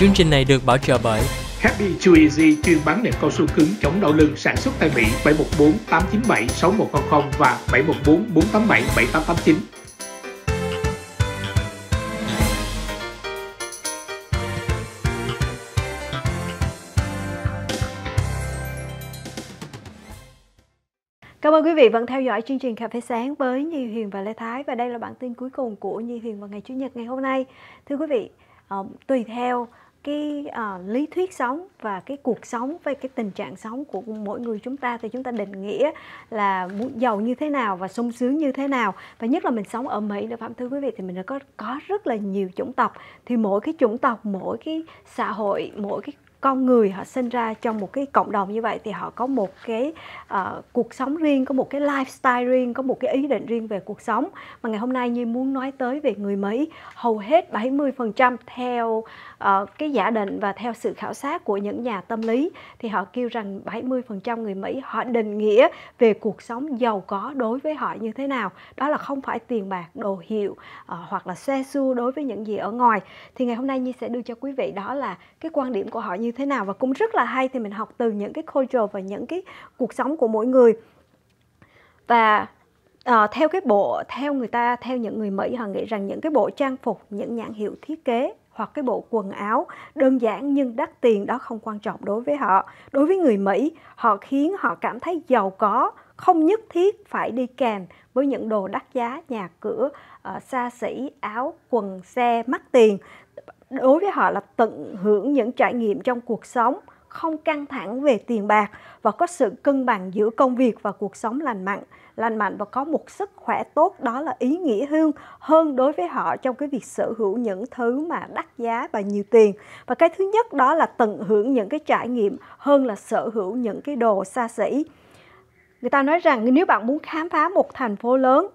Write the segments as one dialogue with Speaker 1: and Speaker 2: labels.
Speaker 1: Chương trình này được bảo trợ bởi Happy Chew Easy chuyên bán nệm cao su cứng chống đau lưng sản xuất tại Mỹ 714 897 6100 và 714 487 7889.
Speaker 2: Cảm ơn quý vị vẫn theo dõi chương trình Cà phê sáng với Nhi Huyền và Lê Thái và đây là bản tin cuối cùng của Nhi Huyền vào ngày Chủ nhật ngày hôm nay. Thưa quý vị, ờ, tùy theo cái uh, lý thuyết sống và cái cuộc sống với cái tình trạng sống của mỗi người chúng ta thì chúng ta định nghĩa là muốn giàu như thế nào và sung sướng như thế nào và nhất là mình sống ở Mỹ nữa phạm thưa quý vị thì mình đã có có rất là nhiều chủng tộc thì mỗi cái chủng tộc mỗi cái xã hội mỗi cái con người họ sinh ra trong một cái cộng đồng như vậy thì họ có một cái uh, cuộc sống riêng có một cái lifestyle riêng có một cái ý định riêng về cuộc sống mà ngày hôm nay như muốn nói tới về người Mỹ hầu hết 70% theo uh, cái giả định và theo sự khảo sát của những nhà tâm lý thì họ kêu rằng 70% người Mỹ họ định nghĩa về cuộc sống giàu có đối với họ như thế nào đó là không phải tiền bạc đồ hiệu uh, hoặc là xe xua đối với những gì ở ngoài thì ngày hôm nay như sẽ đưa cho quý vị đó là cái quan điểm của họ như như thế nào và cũng rất là hay thì mình học từ những cái culture và những cái cuộc sống của mỗi người và uh, theo cái bộ theo người ta theo những người Mỹ họ nghĩ rằng những cái bộ trang phục những nhãn hiệu thiết kế hoặc cái bộ quần áo đơn giản nhưng đắt tiền đó không quan trọng đối với họ đối với người Mỹ họ khiến họ cảm thấy giàu có không nhất thiết phải đi kèm với những đồ đắt giá nhà cửa uh, xa xỉ áo quần xe mắc tiền đối với họ là tận hưởng những trải nghiệm trong cuộc sống không căng thẳng về tiền bạc và có sự cân bằng giữa công việc và cuộc sống lành mạnh lành mạnh và có một sức khỏe tốt đó là ý nghĩa hơn hơn đối với họ trong cái việc sở hữu những thứ mà đắt giá và nhiều tiền và cái thứ nhất đó là tận hưởng những cái trải nghiệm hơn là sở hữu những cái đồ xa xỉ người ta nói rằng nếu bạn muốn khám phá một thành phố lớn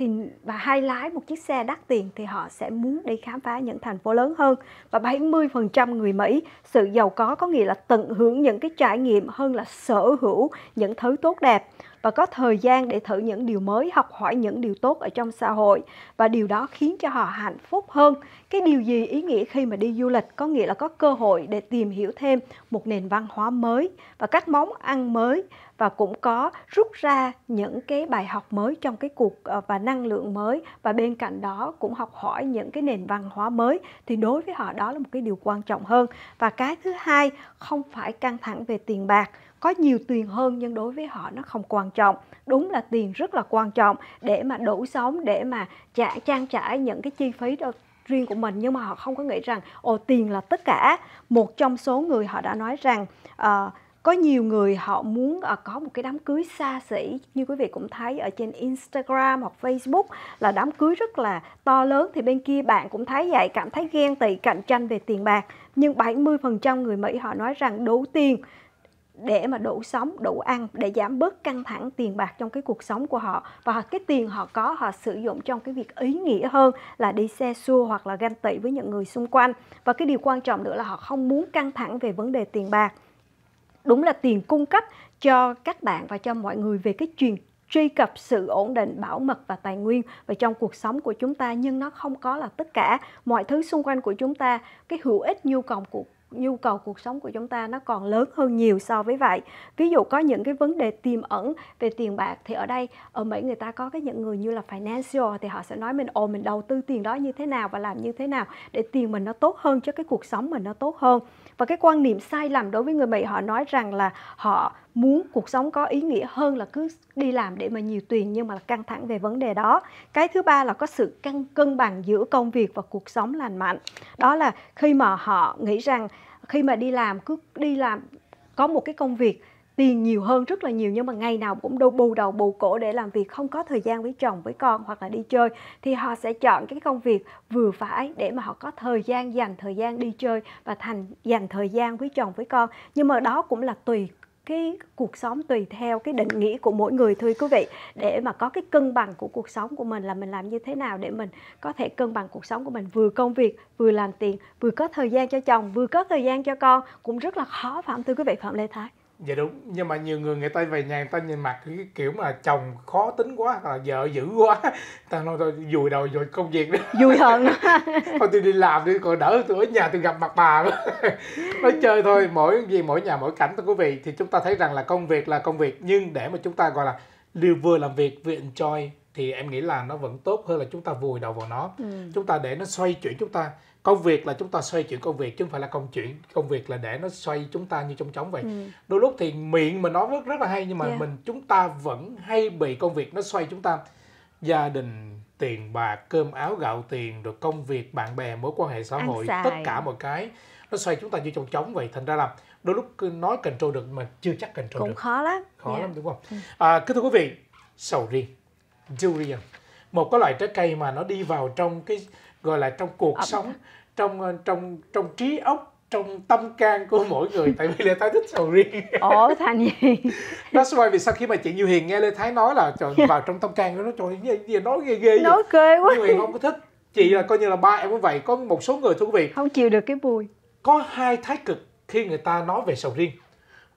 Speaker 2: thì và hay lái một chiếc xe đắt tiền thì họ sẽ muốn đi khám phá những thành phố lớn hơn và 70% người Mỹ sự giàu có có nghĩa là tận hưởng những cái trải nghiệm hơn là sở hữu những thứ tốt đẹp và có thời gian để thử những điều mới học hỏi những điều tốt ở trong xã hội và điều đó khiến cho họ hạnh phúc hơn cái điều gì ý nghĩa khi mà đi du lịch có nghĩa là có cơ hội để tìm hiểu thêm một nền văn hóa mới và các món ăn mới và cũng có rút ra những cái bài học mới trong cái cuộc ờ, và năng lượng mới và bên cạnh đó cũng học hỏi những cái nền văn hóa mới thì đối với họ đó là một cái điều quan trọng hơn và cái thứ hai không phải căng thẳng về tiền bạc có nhiều tiền hơn nhưng đối với họ nó không quan trọng đúng là tiền rất là quan trọng để mà đủ sống để mà trả trang trải những cái chi phí đó riêng của mình nhưng mà họ không có nghĩ rằng ồ tiền là tất cả một trong số người họ đã nói rằng uh, có nhiều người họ muốn uh, có một cái đám cưới xa xỉ như quý vị cũng thấy ở trên Instagram hoặc Facebook là đám cưới rất là to lớn thì bên kia bạn cũng thấy vậy cảm thấy ghen tị cạnh tranh về tiền bạc nhưng 70% người Mỹ họ nói rằng đủ tiền để mà đủ sống đủ ăn để giảm bớt căng thẳng tiền bạc trong cái cuộc sống của họ và cái tiền họ có họ sử dụng trong cái việc ý nghĩa hơn là đi xe xua hoặc là ganh tị với những người xung quanh và cái điều quan trọng nữa là họ không muốn căng thẳng về vấn đề tiền bạc đúng là tiền cung cấp cho các bạn và cho mọi người về cái chuyện truy cập sự ổn định bảo mật và tài nguyên và trong cuộc sống của chúng ta nhưng nó không có là tất cả mọi thứ xung quanh của chúng ta cái hữu ích nhu cầu của nhu cầu cuộc sống của chúng ta nó còn lớn hơn nhiều so với vậy ví dụ có những cái vấn đề tiềm ẩn về tiền bạc thì ở đây ở mỹ người ta có cái những người như là financial thì họ sẽ nói mình ồ mình đầu tư tiền đó như thế nào và làm như thế nào để tiền mình nó tốt hơn cho cái cuộc sống mình nó tốt hơn và cái quan niệm sai lầm đối với người Mỹ họ nói rằng là họ muốn cuộc sống có ý nghĩa hơn là cứ đi làm để mà nhiều tiền nhưng mà là căng thẳng về vấn đề đó. Cái thứ ba là có sự cân cân bằng giữa công việc và cuộc sống lành mạnh. Đó là khi mà họ nghĩ rằng khi mà đi làm cứ đi làm có một cái công việc tiền nhiều hơn rất là nhiều nhưng mà ngày nào cũng đâu bù đầu bù cổ để làm việc không có thời gian với chồng với con hoặc là đi chơi thì họ sẽ chọn cái công việc vừa phải để mà họ có thời gian dành thời gian đi chơi và thành dành thời gian với chồng với con nhưng mà đó cũng là tùy cái cuộc sống tùy theo cái định nghĩa của mỗi người thôi quý vị để mà có cái cân bằng của cuộc sống của mình là mình làm như thế nào để mình có thể cân bằng cuộc sống của mình vừa công việc vừa làm tiền vừa có thời gian cho chồng vừa có thời gian cho con cũng rất là khó phạm không thưa quý vị phạm lê thái
Speaker 1: dạ đúng nhưng mà nhiều người người ta về nhà người ta nhìn mặt cái kiểu mà chồng khó tính quá hoặc là vợ dữ quá ta nói thôi vùi đầu rồi công việc đi vui hơn thôi tôi đi làm đi còn đỡ tôi ở nhà tôi gặp mặt bà nói chơi thôi mỗi gì mỗi nhà mỗi cảnh thưa quý vị thì chúng ta thấy rằng là công việc là công việc nhưng để mà chúng ta gọi là liều vừa làm việc vừa enjoy thì em nghĩ là nó vẫn tốt hơn là chúng ta vùi đầu vào nó ừ. chúng ta để nó xoay chuyển chúng ta công việc là chúng ta xoay chuyển công việc chứ không phải là công chuyện công việc là để nó xoay chúng ta như trong trống vậy ừ. đôi lúc thì miệng mình nói rất rất là hay nhưng mà yeah. Dạ. mình chúng ta vẫn hay bị công việc nó xoay chúng ta gia đình tiền bạc cơm áo gạo tiền rồi công việc bạn bè mối quan hệ xã Ăn hội xài. tất cả mọi cái nó xoay chúng ta như trong trống vậy thành ra là đôi lúc cứ nói control được mà chưa chắc control cũng được cũng khó lắm khó yeah. Dạ. lắm đúng không ừ. à, cứ thưa quý vị sầu riêng durian một cái loại trái cây mà nó đi vào trong cái gọi là trong cuộc Ẩm. sống trong ờ, trong trong trí óc trong tâm can của mỗi người tại vì lê thái thích sầu riêng ồ thành gì that's why vì sau khi mà chị như hiền nghe lê thái nói là trời dạ. vào trong tâm can nó trời gì, gì nói ghê ghê nói ghê quá như hiền không có thích chị là coi như là ba em cũng vậy có một số người thưa quý vị không chịu được cái bùi có hai thái cực khi người ta nói về sầu riêng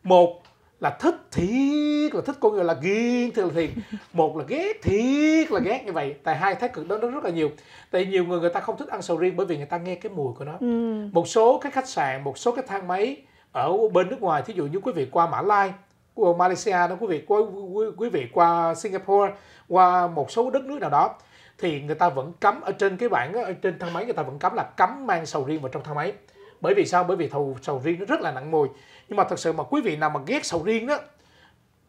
Speaker 1: một là thích thiệt là thích con người là ghiền thiệt là thiệt một là ghét thiệt là ghét như vậy tại hai thái cực đó nó rất là nhiều tại nhiều người người ta không thích ăn sầu riêng bởi vì người ta nghe cái mùi của nó ừ. một số các khách sạn một số cái thang máy ở bên nước ngoài thí dụ như quý vị qua mã lai qua malaysia đó quý vị qua quý, quý vị qua singapore qua một số đất nước nào đó thì người ta vẫn cấm ở trên cái bảng ở trên thang máy người ta vẫn cấm là cấm mang sầu riêng vào trong thang máy bởi vì sao bởi vì thù sầu riêng nó rất là nặng mùi nhưng mà thật sự mà quý vị nào mà ghét sầu riêng đó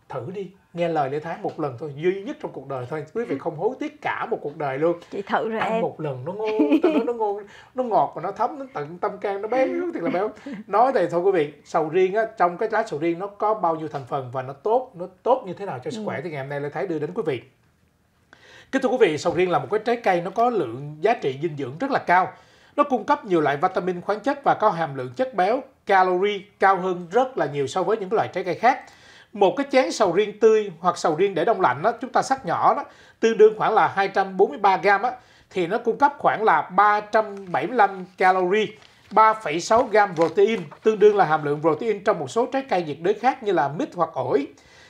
Speaker 1: thử đi nghe lời lễ thái một lần thôi duy nhất trong cuộc đời thôi quý vị ừ. không hối tiếc cả một cuộc đời luôn chị thử rồi ăn em. một lần nó ngon nó, nó ngon nó ngọt mà nó thấm nó tận tâm can nó béo thiệt là béo nói thì thôi quý vị sầu riêng á trong cái lá sầu riêng nó có bao nhiêu thành phần và nó tốt nó tốt như thế nào cho sức khỏe ừ. thì ngày hôm nay lễ thái đưa đến quý vị Kính thưa quý vị, sầu riêng là một cái trái cây nó có lượng giá trị dinh dưỡng rất là cao. Nó cung cấp nhiều loại vitamin khoáng chất và có hàm lượng chất béo, calorie cao hơn rất là nhiều so với những loại trái cây khác. Một cái chén sầu riêng tươi hoặc sầu riêng để đông lạnh đó, chúng ta sắc nhỏ đó, tương đương khoảng là 243 gram đó, thì nó cung cấp khoảng là 375 calorie, 3,6 gram protein, tương đương là hàm lượng protein trong một số trái cây nhiệt đới khác như là mít hoặc ổi,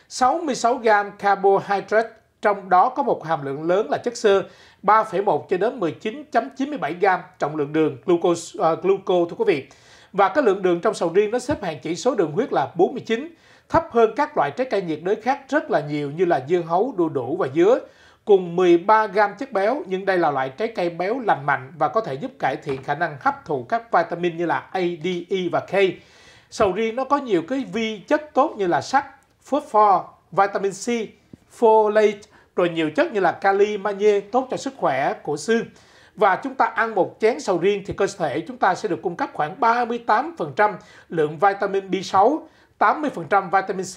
Speaker 1: 66 gram carbohydrate trong đó có một hàm lượng lớn là chất xơ 3,1 cho đến 19.97 gram trọng lượng đường glucose, uh, à, glucose thưa quý vị. Và cái lượng đường trong sầu riêng nó xếp hạng chỉ số đường huyết là 49, thấp hơn các loại trái cây nhiệt đới khác rất là nhiều như là dưa hấu, đu đủ và dứa cùng 13 gram chất béo nhưng đây là loại trái cây béo lành mạnh và có thể giúp cải thiện khả năng hấp thụ các vitamin như là A, D, E và K. Sầu riêng nó có nhiều cái vi chất tốt như là sắt, phosphor, vitamin C, folate rồi nhiều chất như là kali, magie tốt cho sức khỏe của xương. Và chúng ta ăn một chén sầu riêng thì cơ thể chúng ta sẽ được cung cấp khoảng 38% lượng vitamin B6, 80% vitamin C,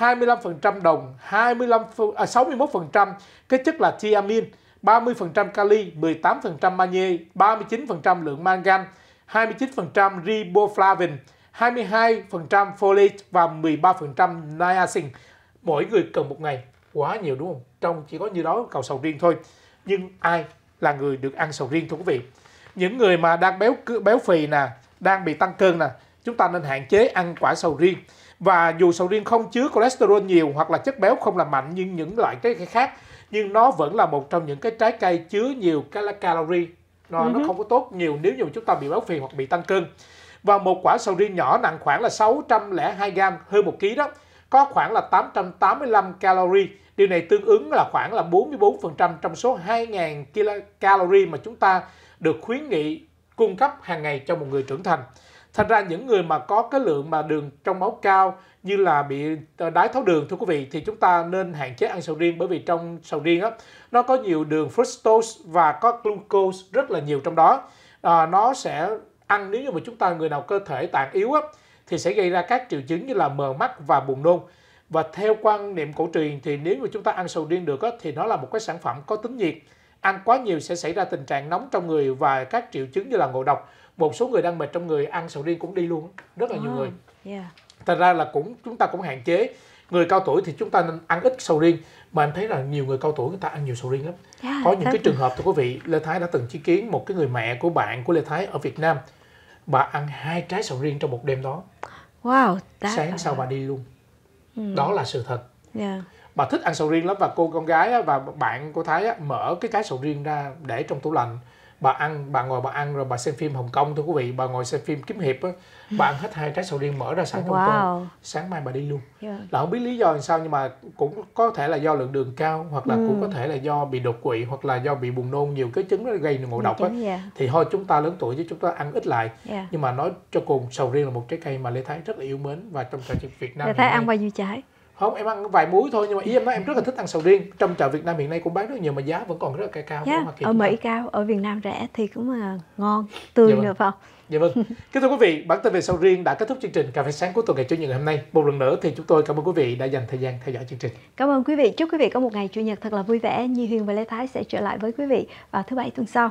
Speaker 1: 25% đồng, 25 à, 61% cái chất là thiamin, 30% kali, 18% magie, 39% lượng mangan, 29% riboflavin, 22% folate và 13% niacin mỗi người cần một ngày quá nhiều đúng không? Trong chỉ có như đó cầu sầu riêng thôi. Nhưng ai là người được ăn sầu riêng thưa quý vị? Những người mà đang béo béo phì nè, đang bị tăng cân nè, chúng ta nên hạn chế ăn quả sầu riêng. Và dù sầu riêng không chứa cholesterol nhiều hoặc là chất béo không làm mạnh như những loại trái cây khác, nhưng nó vẫn là một trong những cái trái cây chứa nhiều cal calorie. Nó, uh-huh. nó ừ không có tốt nhiều nếu như chúng ta bị béo phì hoặc bị tăng cân. Và một quả sầu riêng nhỏ nặng khoảng là 602 gram, hơn một ký đó, có khoảng là 885 calorie. Điều này tương ứng là khoảng là 44% trong số 2.000 calorie mà chúng ta được khuyến nghị cung cấp hàng ngày cho một người trưởng thành. Thành ra những người mà có cái lượng mà đường trong máu cao như là bị ờ, đái tháo đường thưa quý vị thì chúng ta nên hạn chế ăn sầu riêng bởi vì trong sầu riêng á nó có nhiều đường fructose và có glucose rất là nhiều trong đó. À, nó sẽ ăn nếu như mà chúng ta người nào cơ thể tạng yếu á thì sẽ gây ra các triệu chứng như là mờ mắt và buồn nôn. Và theo quan niệm cổ truyền thì nếu mà chúng ta ăn sầu riêng được thì nó là một cái sản phẩm có tính nhiệt. Ăn quá nhiều sẽ xảy ra tình trạng nóng trong người và các triệu chứng như là ngộ độc. Một số người đang mệt trong người ăn sầu riêng cũng đi luôn, rất là nhiều ờ, người. Thật ra là cũng chúng ta cũng hạn chế người cao tuổi thì chúng ta nên ăn ít sầu riêng mà em thấy là nhiều người cao tuổi người ta ăn nhiều sầu riêng lắm có những cái trường hợp thưa quý vị lê thái đã từng chứng kiến một cái người mẹ của bạn của lê thái ở việt nam bà ăn hai trái sầu riêng trong một đêm đó
Speaker 2: Wow, that... sáng sau bà đi luôn. Mm. Đó là sự thật. Yeah. Dạ.
Speaker 1: Bà thích ăn sầu riêng lắm và cô con gái và bạn cô Thái mở cái cái sầu riêng ra để trong tủ lạnh bà ăn bà ngồi bà ăn rồi bà xem phim Hồng Kông thưa quý vị bà ngồi xem phim kiếm hiệp á bà ăn hết hai trái sầu riêng mở ra sẵn trong wow. tô sáng mai bà đi luôn yeah. là không biết lý do làm sao nhưng mà cũng có thể là do lượng đường cao hoặc là ừ. cũng có thể là do bị đột quỵ hoặc là do bị buồn nôn nhiều cái chứng nó gây ngộ độc á yeah. thì thôi chúng ta lớn tuổi chứ chúng ta ăn ít lại yeah. nhưng mà nói cho cùng sầu riêng là một trái cây mà lê thái rất là yêu mến và trong thời Việt Nam lê thái ăn bao nhiêu trái không em ăn vài muối thôi nhưng mà ý em nói em rất là thích ăn sầu riêng trong chợ Việt Nam hiện nay cũng bán rất nhiều mà giá vẫn còn rất là cao yeah, dạ, ở Mỹ
Speaker 2: cao ở Việt Nam rẻ thì cũng là ngon tươi dạ vâng. được không
Speaker 1: dạ vâng kính thưa quý vị bản tin về sầu riêng đã kết thúc chương trình cà phê sáng của tuần ngày chủ nhật ngày hôm nay một lần nữa thì chúng tôi cảm ơn quý vị đã dành thời gian theo dõi chương trình
Speaker 2: cảm ơn quý vị chúc quý vị có một ngày chủ nhật thật là vui vẻ Nhi Huyền và Lê Thái sẽ trở lại với quý vị vào thứ bảy tuần sau